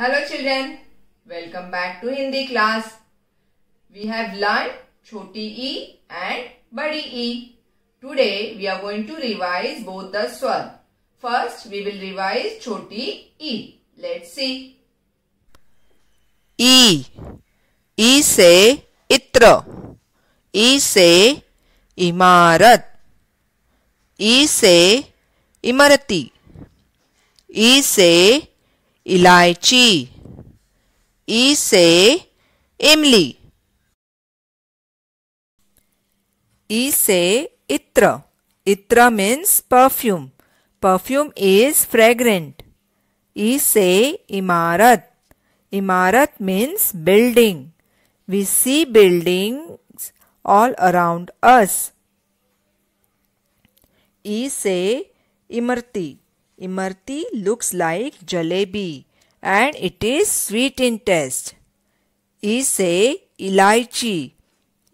Hello children welcome back to Hindi class we have learn छोटी ई and बड़ी ई today we are going to revise both the स्वर first we will revise छोटी ई let's see ई ई से इत्र ई से इमारत ई से इमारती ई से इलायची ई से इमली ई से इत्र itr means perfume perfume is fragrant ई से इमारत imarat means building we see building all around us ई से imarti Imarti looks like jalebi and it is sweet in taste. E say elaichi.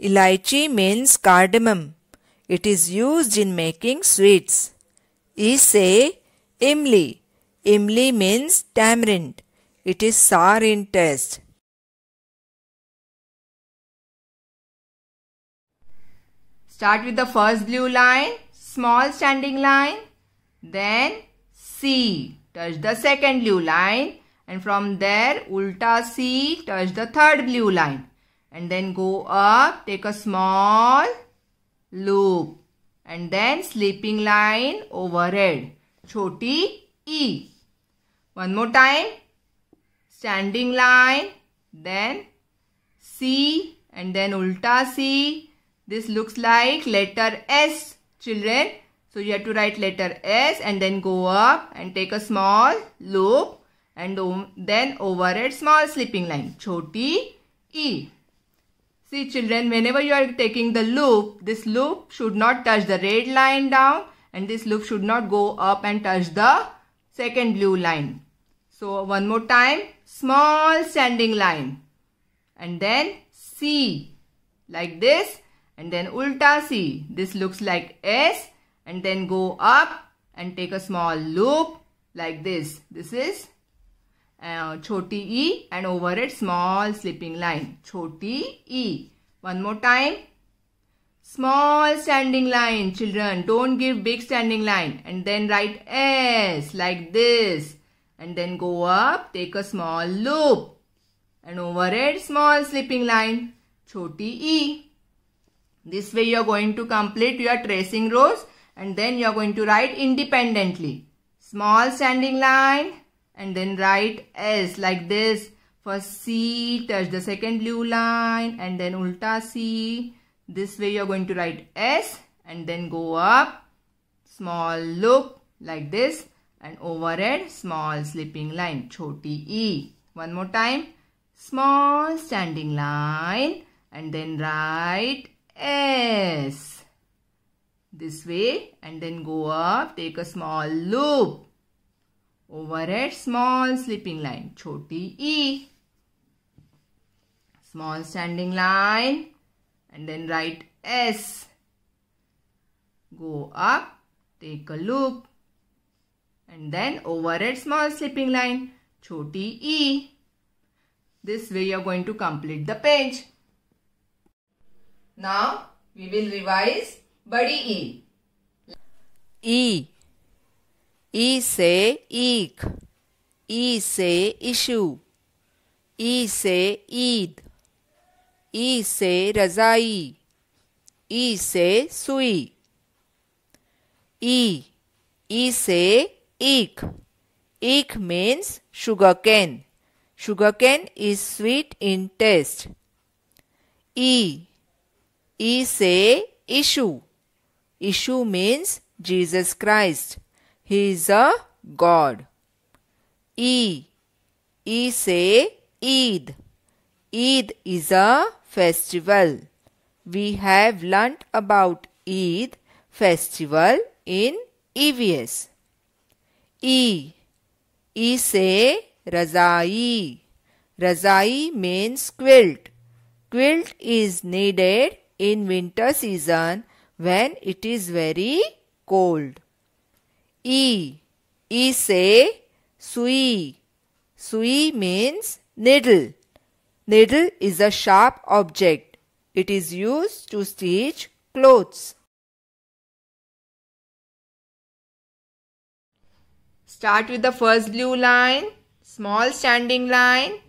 Elaichi means cardamom. It is used in making sweets. E say imli. Imli means tamarind. It is sour in taste. Start with the first blue line, small standing line, then C. Touch the second blue line. And from there, ulta C, touch the third blue line. And then go up, take a small loop. And then sleeping line overhead. Choti E. One more time. Standing line. Then C and then ulta C. This looks like letter S, children. So you have to write letter S and then go up and take a small loop and then over it small slipping line. Choti E. See children, whenever you are taking the loop, this loop should not touch the red line down and this loop should not go up and touch the second blue line. So one more time, small standing line and then C like this and then ulta C. This looks like S and then go up and take a small loop like this. This is uh, choti e and over it small slipping line. Choti e. One more time. Small standing line children. Don't give big standing line. And then write S like this. And then go up. Take a small loop. And over it small slipping line. Choti e. This way you are going to complete your tracing rows and then you are going to write independently. Small standing line and then write S like this. First C, touch the second blue line and then ulta C. This way you are going to write S and then go up. Small loop like this and overhead small slipping line. Choti E. One more time. Small standing line and then write S this way and then go up take a small loop over overhead small slipping line choti e small standing line and then write s go up take a loop and then over overhead small slipping line choti e this way you are going to complete the page now we will revise बड़ी ई ई ई से ईक ई से issue ई से ईद ई से रजाई ई से सुई ई ई से ईक ikh means sugar cane sugar cane is sweet in taste ई ई से Ishu Ishu means Jesus Christ. He is a God. E. E say Eid. Eid is a festival. We have learnt about Eid festival in EVS. E. E say Razai. Razai means quilt. Quilt is needed in winter season when it is very cold. E. E say sui. Sui means needle. Needle is a sharp object. It is used to stitch clothes. Start with the first blue line, small standing line.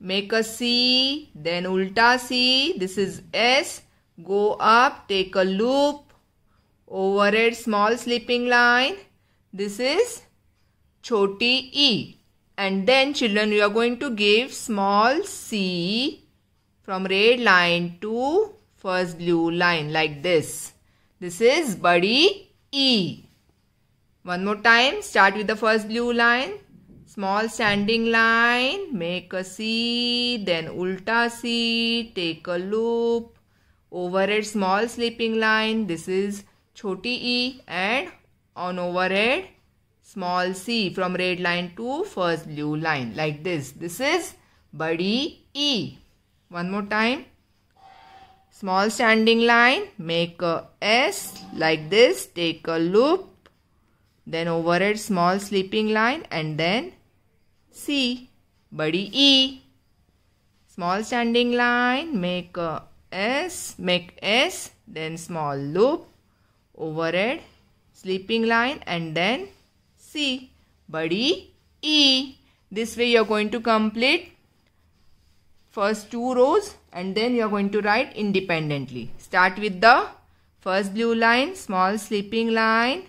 Make a C, then ulta C. This is S go up, take a loop over it, small slipping line. This is choti E. And then children, we are going to give small C from red line to first blue line like this. This is buddy E. One more time, start with the first blue line. Small standing line, make a C, then ulta C, take a loop, over it small sleeping line this is choti e and on over it small c from red line to first blue line like this this is buddy e one more time small standing line make a s like this take a loop then over it small sleeping line and then c buddy e small standing line make a S, make S, then small loop, overhead, sleeping line and then C, body E. This way you are going to complete first two rows and then you are going to write independently. Start with the first blue line, small sleeping line,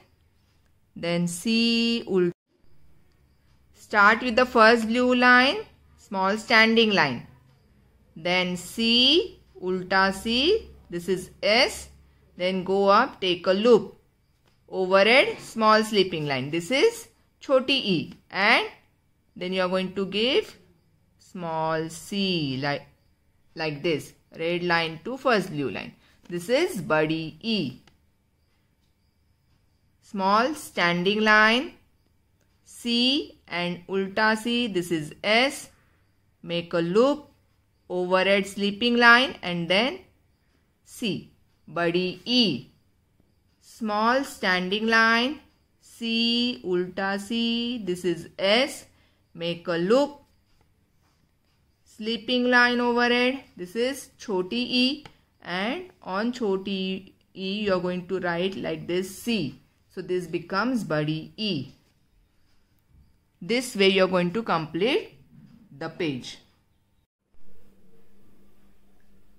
then C, Start with the first blue line, small standing line, then C, ulta C, this is S, then go up, take a loop, overhead, small sleeping line, this is choti E and then you are going to give small c like, like this, red line to first blue line, this is buddy E, small standing line, C and ulta C, this is S, make a loop overhead sleeping line and then C. body E. Small standing line. C. Ulta C. This is S. Make a loop. Sleeping line overhead. This is choti E. And on choti E you are going to write like this C. So this becomes body E. This way you are going to complete the page.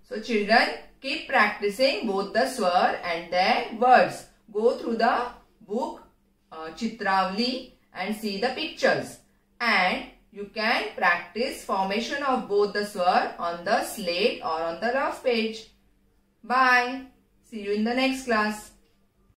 So children keep practicing both the swar and their words. Go through the book uh, and see the pictures. And you can practice formation of both the swar on the slate or on the rough page. Bye. See you in the next class.